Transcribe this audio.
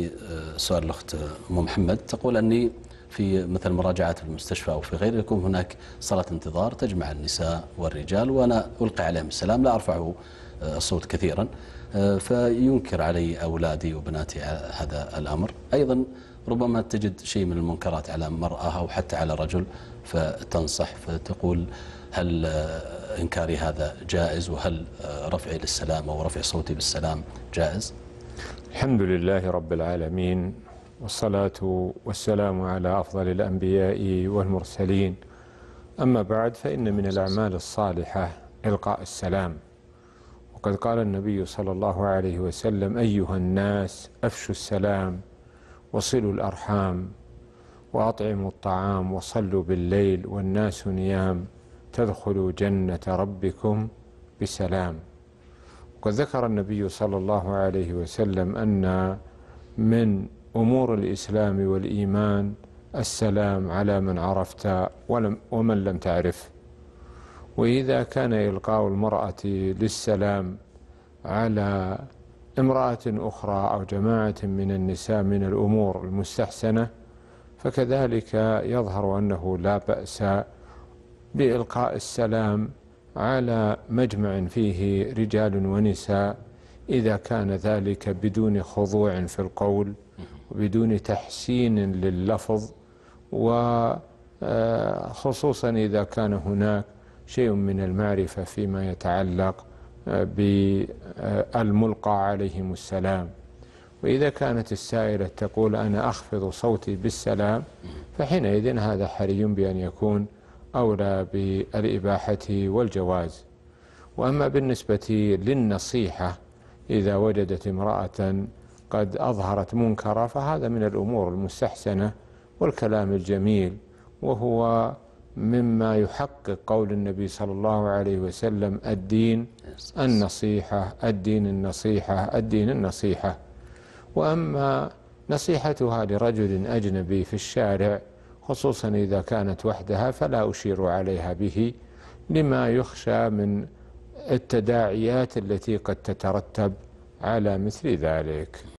بسؤال الأخت أم محمد تقول أني في مثل مراجعات في المستشفى أو في غيره يكون هناك صلاة انتظار تجمع النساء والرجال وأنا ألقي عليهم السلام لا أرفع الصوت كثيرا فينكر علي أولادي وبناتي هذا الأمر أيضا ربما تجد شيء من المنكرات على امرأة أو حتى على رجل فتنصح فتقول هل إنكاري هذا جائز وهل رفعي للسلام أو رفع صوتي بالسلام جائز الحمد لله رب العالمين والصلاة والسلام على أفضل الأنبياء والمرسلين أما بعد فإن من الأعمال الصالحة إلقاء السلام وقد قال النبي صلى الله عليه وسلم أيها الناس أفشوا السلام وصلوا الأرحام وأطعموا الطعام وصلوا بالليل والناس نيام تدخلوا جنة ربكم بسلام وقد ذكر النبي صلى الله عليه وسلم أن من أمور الإسلام والإيمان السلام على من عرفت ولم ومن لم تعرف وإذا كان إلقاء المرأة للسلام على امرأة أخرى أو جماعة من النساء من الأمور المستحسنة فكذلك يظهر أنه لا بأس بإلقاء السلام على مجمع فيه رجال ونساء إذا كان ذلك بدون خضوع في القول وبدون تحسين لللفظ وخصوصا آه، إذا كان هناك شيء من المعرفة فيما يتعلق آه، بالملقى آه، عليهم السلام وإذا كانت السائلة تقول أنا أخفض صوتي بالسلام فحينئذ هذا حري بأن يكون أولى بالإباحة والجواز وأما بالنسبة للنصيحة إذا وجدت امرأة قد أظهرت منكرا فهذا من الأمور المستحسنة والكلام الجميل وهو مما يحقق قول النبي صلى الله عليه وسلم الدين النصيحة الدين النصيحة الدين النصيحة وأما نصيحتها لرجل أجنبي في الشارع خصوصا إذا كانت وحدها فلا أشير عليها به لما يخشى من التداعيات التي قد تترتب على مثل ذلك